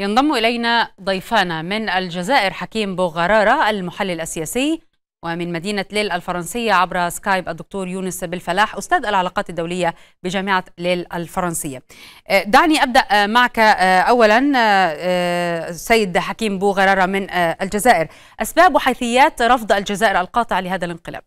ينضم إلينا ضيفانا من الجزائر حكيم بوغرارة المحلل السياسي ومن مدينة ليل الفرنسية عبر سكايب الدكتور يونس بالفلاح أستاذ العلاقات الدولية بجامعة ليل الفرنسية آه، دعني أبدأ آه، معك آه، أولا سيد حكيم بوغرارة من الجزائر أسباب وحيثيات رفض الجزائر القاطع لهذا الانقلاب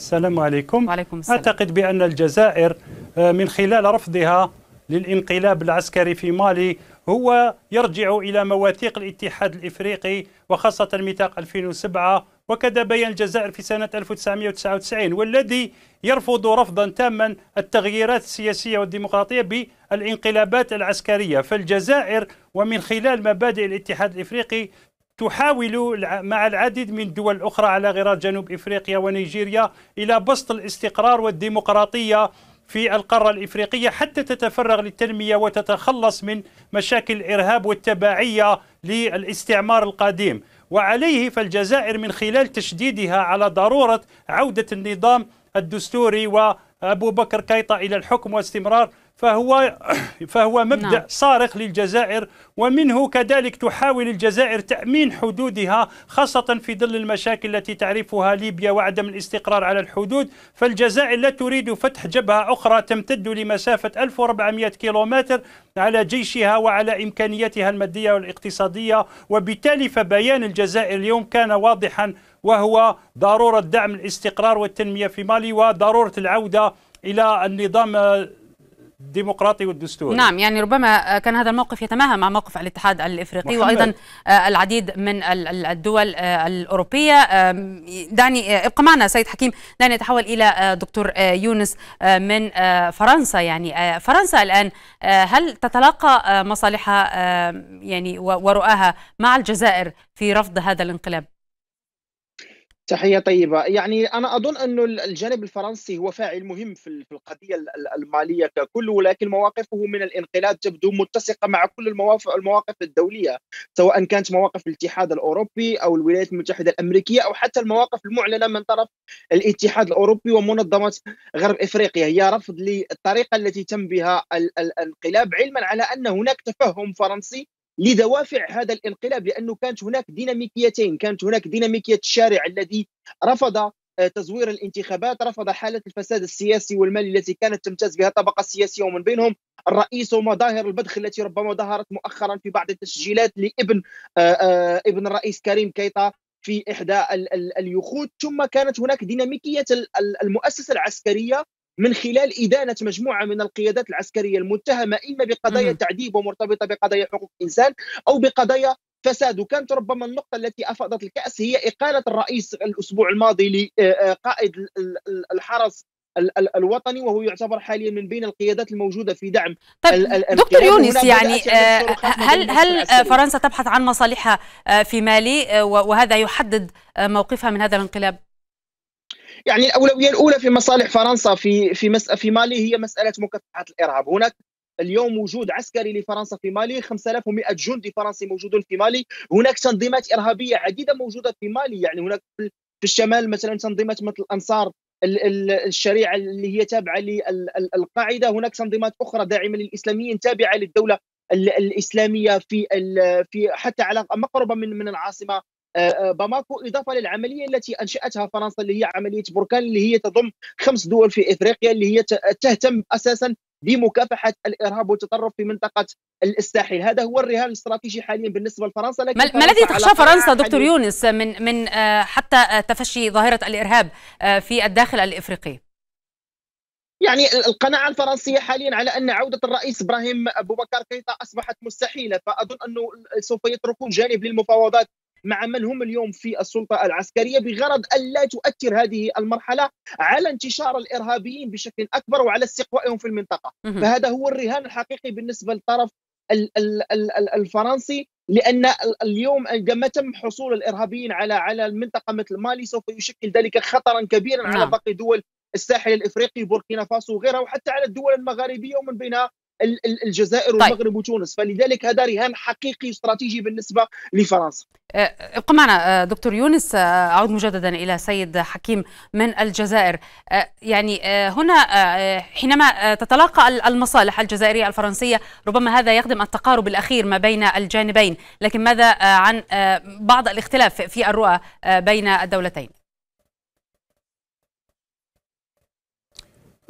السلام عليكم وعليكم السلام. أعتقد بأن الجزائر آه، من خلال رفضها للانقلاب العسكري في مالي هو يرجع إلى مواثيق الاتحاد الإفريقي وخاصة ميثاق 2007 وكذا بين الجزائر في سنة 1999 والذي يرفض رفضا تاما التغييرات السياسية والديمقراطية بالانقلابات العسكرية فالجزائر ومن خلال مبادئ الاتحاد الإفريقي تحاول مع العديد من الدول الأخرى على غرار جنوب إفريقيا ونيجيريا إلى بسط الاستقرار والديمقراطية في القارة الإفريقية حتى تتفرغ للتنمية وتتخلص من مشاكل الإرهاب والتبعية للاستعمار القديم وعليه فالجزائر من خلال تشديدها على ضرورة عودة النظام الدستوري وأبو بكر كيطة إلى الحكم واستمرار فهو فهو مبدا نعم. صارخ للجزائر ومنه كذلك تحاول الجزائر تامين حدودها خاصه في ظل المشاكل التي تعرفها ليبيا وعدم الاستقرار على الحدود فالجزائر لا تريد فتح جبهه اخرى تمتد لمسافه 1400 كيلومتر على جيشها وعلى امكانياتها الماديه والاقتصاديه وبالتالي فبيان الجزائر اليوم كان واضحا وهو ضروره دعم الاستقرار والتنميه في مالي وضروره العوده الى النظام الديمقراطي والدستوري نعم يعني ربما آه، كان هذا الموقف يتماهى مع موقف الاتحاد الافريقي محمد. وايضا آه، العديد من الدول آه، الاوروبيه دعني ابقى معنا سيد حكيم دعني اتحول الى دكتور يونس من فرنسا يعني فرنسا الان هل تتلاقى مصالحها يعني ورؤاها مع الجزائر في رفض هذا الانقلاب تحيه طيبه يعني انا اظن انه الجانب الفرنسي هو فاعل مهم في القضيه الماليه ككل ولكن مواقفه من الانقلاب تبدو متسقه مع كل المواقف الدوليه سواء كانت مواقف الاتحاد الاوروبي او الولايات المتحده الامريكيه او حتى المواقف المعلنه من طرف الاتحاد الاوروبي ومنظمه غرب افريقيا هي رفض للطريقه التي تم بها الانقلاب علما على ان هناك تفهم فرنسي لدوافع هذا الانقلاب لانه كانت هناك ديناميكيتين كانت هناك ديناميكيه الشارع الذي رفض آه، تزوير الانتخابات رفض حالة الفساد السياسي والمالي التي كانت تمتاز بها الطبقة السياسية ومن بينهم الرئيس ومظاهر البذخ التي ربما ظهرت مؤخرا في بعض التسجيلات لابن آه، آه، ابن الرئيس كريم كيطا في إحدى اليخوت ثم كانت هناك ديناميكية المؤسسة العسكرية من خلال إدانة مجموعة من القيادات العسكرية المتهمة إما بقضايا تعذيب ومرتبطة بقضايا حقوق الإنسان أو بقضايا فساد وكانت ربما النقطة التي أفاضت الكأس هي إقالة الرئيس الأسبوع الماضي لقائد آه، آه، الحرس الوطني وهو يعتبر حاليا من بين القيادات الموجوده في دعم طيب دكتور يونس يعني آه، هل هل فرنسا تبحث عن مصالحها في مالي وهذا يحدد موقفها من هذا الانقلاب؟ يعني الاولويه الاولى في مصالح فرنسا في في في مالي هي مساله مكافحه الارهاب هناك اليوم وجود عسكري لفرنسا في مالي 5100 جندي فرنسي موجودون في مالي هناك تنظيمات ارهابيه عديده موجوده في مالي يعني هناك في الشمال مثلا تنظيمات مثل الانصار الشريعه اللي هي تابعه للقاعده هناك تنظيمات اخرى داعمه للاسلاميين تابعه للدوله الاسلاميه في في حتى على مقربه من من العاصمه آه، آه، باماكو اضافه للعمليه التي انشاتها فرنسا اللي هي عمليه بركان اللي هي تضم خمس دول في افريقيا اللي هي تهتم اساسا بمكافحه الارهاب والتطرف في منطقه الساحل هذا هو الرهان الاستراتيجي حاليا بالنسبه لفرنسا لكن ما الذي تخشى فرنسا دكتور يونس من من آه، حتى تفشي ظاهره الارهاب في الداخل الافريقي يعني القناعة الفرنسية حاليا على أن عودة الرئيس إبراهيم أبو بكر كيتا أصبحت مستحيلة فأظن أنه سوف يتركون جانب للمفاوضات مع من هم اليوم في السلطه العسكريه بغرض الا تؤثر هذه المرحله على انتشار الارهابيين بشكل اكبر وعلى استقوائهم في المنطقه، فهذا هو الرهان الحقيقي بالنسبه للطرف الفرنسي لان اليوم عندما تم حصول الارهابيين على على المنطقه مثل مالي سوف يشكل ذلك خطرا كبيرا على نعم. باقي دول الساحل الافريقي بوركينا فاسو وغيرها وحتى على الدول المغاربيه ومن بينها الجزائر طيب. والمغرب وتونس فلذلك هذا رهان حقيقي استراتيجي بالنسبه لفرنسا أه، ابقى معنا أه، دكتور يونس أه، اعود مجددا الى سيد حكيم من الجزائر يعني هنا حينما تتلاقى المصالح الجزائريه الفرنسيه ربما هذا يخدم التقارب الاخير ما بين الجانبين لكن ماذا عن بعض الاختلاف في الرؤى بين الدولتين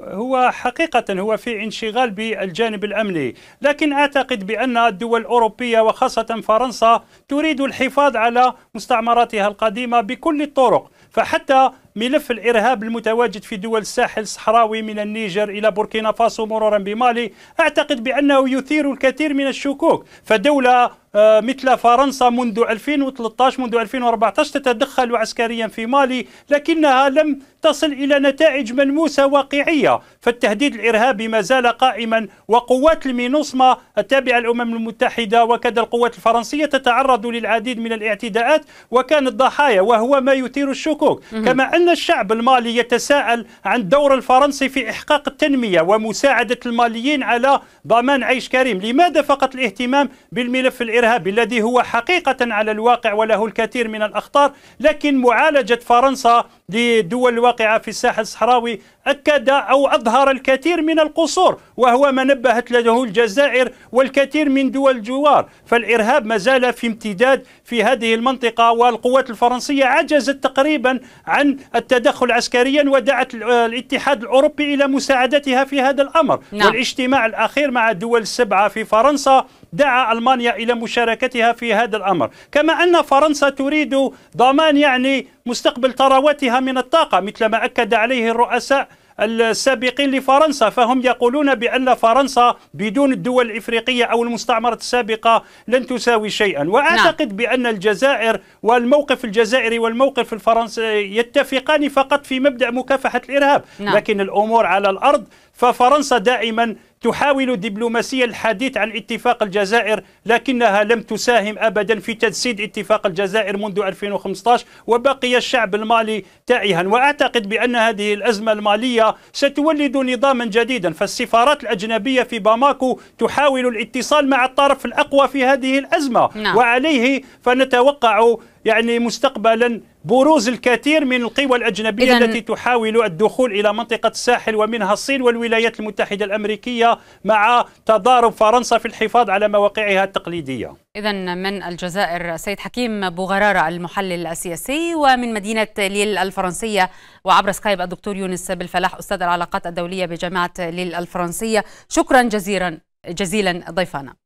هو حقيقة هو في انشغال بالجانب الأمني لكن أعتقد بأن الدول الأوروبية وخاصة فرنسا تريد الحفاظ على مستعمراتها القديمة بكل الطرق فحتى ملف الإرهاب المتواجد في دول الساحل الصحراوي من النيجر إلى بوركينا فاسو مرورا بمالي أعتقد بأنه يثير الكثير من الشكوك فدولة آه، مثل فرنسا منذ 2013 منذ 2014 تتدخل عسكريا في مالي لكنها لم تصل إلى نتائج ملموسة واقعية فالتهديد الإرهابي ما زال قائما وقوات المينوسما التابعة للأمم المتحدة وكذا القوات الفرنسية تتعرض للعديد من الاعتداءات وكانت ضحايا وهو ما يثير الشكوك كما أن أن الشعب المالي يتساءل عن دور الفرنسي في إحقاق التنمية ومساعدة الماليين على ضمان عيش كريم لماذا فقط الاهتمام بالملف الإرهابي الذي هو حقيقة على الواقع وله الكثير من الأخطار لكن معالجة فرنسا لدول الواقعة في الساحل الصحراوي أكد أو أظهر الكثير من القصور وهو ما نبهت له الجزائر والكثير من دول الجوار فالإرهاب ما زال في امتداد في هذه المنطقة والقوات الفرنسية عجزت تقريبا عن التدخل عسكريا ودعت الاتحاد الأوروبي إلى مساعدتها في هذا الأمر نعم. والاجتماع الأخير مع الدول السبعة في فرنسا دعا ألمانيا إلى مشاركتها في هذا الأمر كما أن فرنسا تريد ضمان يعني مستقبل ثرواتها من الطاقة مثل ما أكد عليه الرؤساء السابقين لفرنسا فهم يقولون بأن فرنسا بدون الدول الإفريقية أو المستعمرة السابقة لن تساوي شيئا وأعتقد نعم. بأن الجزائر والموقف الجزائري والموقف الفرنسي يتفقان فقط في مبدأ مكافحة الإرهاب نعم. لكن الأمور على الأرض ففرنسا دائما تحاول دبلوماسيا الحديث عن اتفاق الجزائر لكنها لم تساهم أبدا في تجسيد اتفاق الجزائر منذ 2015 وبقي الشعب المالي تائها وأعتقد بأن هذه الأزمة المالية ستولد نظاما جديدا فالسفارات الأجنبية في باماكو تحاول الاتصال مع الطرف الأقوى في هذه الأزمة نعم. وعليه فنتوقع يعني مستقبلا بروز الكثير من القوى الأجنبية التي تحاول الدخول إلى منطقة الساحل ومنها الصين والولايات المتحدة الأمريكية مع تضارب فرنسا في الحفاظ على مواقعها التقليدية إذا من الجزائر سيد حكيم بوغرارة المحلل السياسي ومن مدينة ليل الفرنسية وعبر سكايب الدكتور يونس بالفلاح أستاذ العلاقات الدولية بجامعة ليل الفرنسية شكرا جزيلا جزيلا ضيفانا